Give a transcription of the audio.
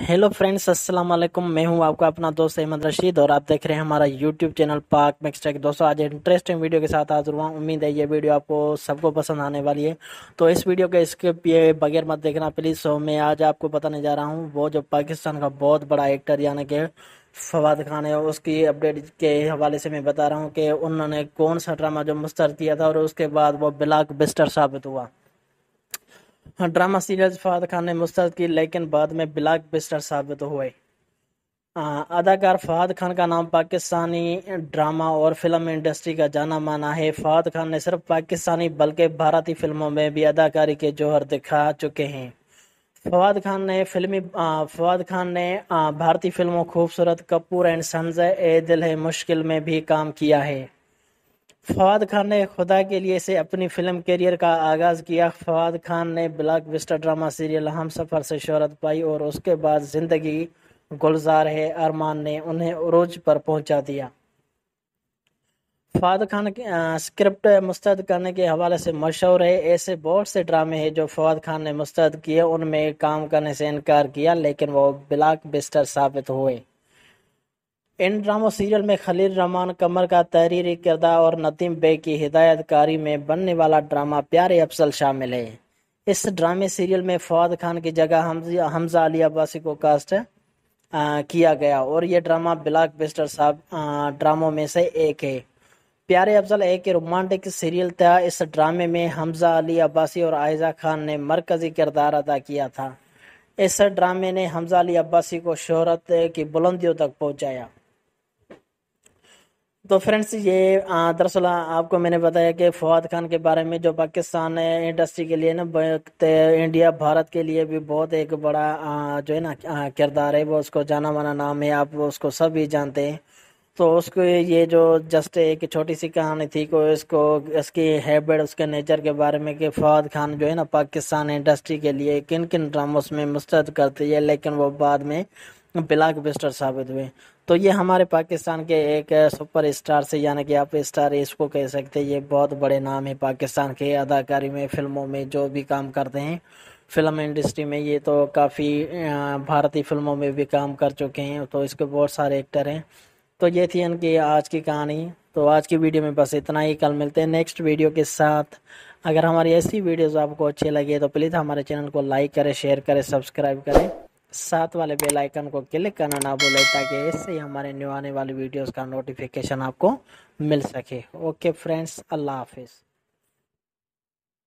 hello friends अस्सलाम वालेकुम मैं हूं आपका अपना दोस्त अहमद रशीद और आप देख रहे हैं हमारा यूट्यूब चैनल पार्क मिक्सटेक दोस्तों आज इंटरेस्टिंग वीडियो के साथ हाजिर हुआ उम्मीद है ये वीडियो आपको सबको पसंद आने वाली है तो इस वीडियो के इसके बगैर मत देखना प्लीज़ सो तो मैं आज आपको बताने जा रहा हूँ वो जो पाकिस्तान का बहुत बड़ा एक्टर यानी कि फवाद खान है उसकी अपडेट के हवाले से मैं बता रहा हूँ कि उन्होंने कौन सा ड्रामा जो मुस्तर किया था और उसके बाद वो ब्लाक बिस्टर साबित हुआ हाँ, ड्रामा सीरियल फवाद खान ने मुस्तरद की लेकिन बाद में ब्लाक बिस्टर साबित हुए हाँ, अदाकार फवाद खान का नाम पाकिस्तानी ड्रामा और फिल्म इंडस्ट्री का जाना माना है फवाद खान ने सिर्फ पाकिस्तानी बल्कि भारतीय फिल्मों में भी अदाकारी के जौहर दिखा चुके हैं फवाद खान ने फिल्मी फवाद खान ने भारतीय फिल्मों खूबसूरत कपूर एंड संजय ए दिल है मुश्किल में भी काम किया है फवाद खान ने खुदा के लिए से अपनी फिल्म करियर का आगाज़ किया फवाद खान ने ब्लैक बिस्टर ड्रामा सीरियल हम सफ़र से शहरत पाई और उसके बाद ज़िंदगी गुलजार है अरमान ने उन्हें उर्ज पर पहुंचा दिया फाद खान के स्क्रिप्ट मुस्तैद करने के हवाले से मशहूर है ऐसे बहुत से ड्रामे हैं जो फवाद खान ने मुस्तैद किए उनमें काम करने से इनकार किया लेकिन वो ब्लाक बिस्टर साबित हुए इन ड्रामो सीरियल में खलील रहमान कमर का तहरीरी किरदार और नदीम बे की हिदायतकारी में बनने वाला ड्रामा प्यारे अफसल शामिल है इस ड्रामे सीरियल में फवाद खान की जगह हमजा अली अब्बासी को कास्ट किया गया और ये ड्रामा ब्लाक बिस्टर साहब ड्रामों में से एक है प्यारे अफजल एक रोमांटिक सीरियल था इस ड्रामे में हमजा अली अब्बासी और आयजा खान ने मरकजी किरदार अदा किया था इस ड्रामे ने हमजा अली अब्बासी को शोहरत की बुलंदियों तक पहुंचाया तो फ्रेंड्स ये दरअसल आपको मैंने बताया कि फवाद खान के बारे में जो पाकिस्तान इंडस्ट्री के लिए ना इंडिया भारत के लिए भी बहुत एक बड़ा जो है ना किरदार है वो उसको जाना माना नाम है आप उसको सब भी जानते हैं तो उसको ये जो जस्ट एक छोटी सी कहानी थी को इसको इसकी हैबिट उसके नेचर के बारे में कि फवाद खान जो है ना पाकिस्तान इंडस्ट्री के लिए किन किन ड्रामोस में मुस्तद करती है लेकिन वो बाद में ब्लाक बिस्टर साबित हुए तो ये हमारे पाकिस्तान के एक सुपर स्टार से यानी कि आप स्टार इसको कह सकते हैं ये बहुत बड़े नाम है पाकिस्तान के अदाकारी में फिल्मों में जो भी काम करते हैं फिल्म इंडस्ट्री में ये तो काफ़ी भारतीय फिल्मों में भी काम कर चुके हैं तो इसके बहुत सारे एक्टर हैं तो ये थी इनकी आज की कहानी तो आज की वीडियो में बस इतना ही कल मिलते हैं नेक्स्ट वीडियो के साथ अगर हमारी ऐसी वीडियोस आपको अच्छी लगे तो प्लीज़ हमारे चैनल को लाइक करें शेयर करें सब्सक्राइब करें साथ वाले बेल आइकन को क्लिक करना ना भूलें ताकि इससे ही हमारे न्यू आने वाली वीडियोस का नोटिफिकेशन आपको मिल सके ओके फ्रेंड्स अल्लाह हाफिज़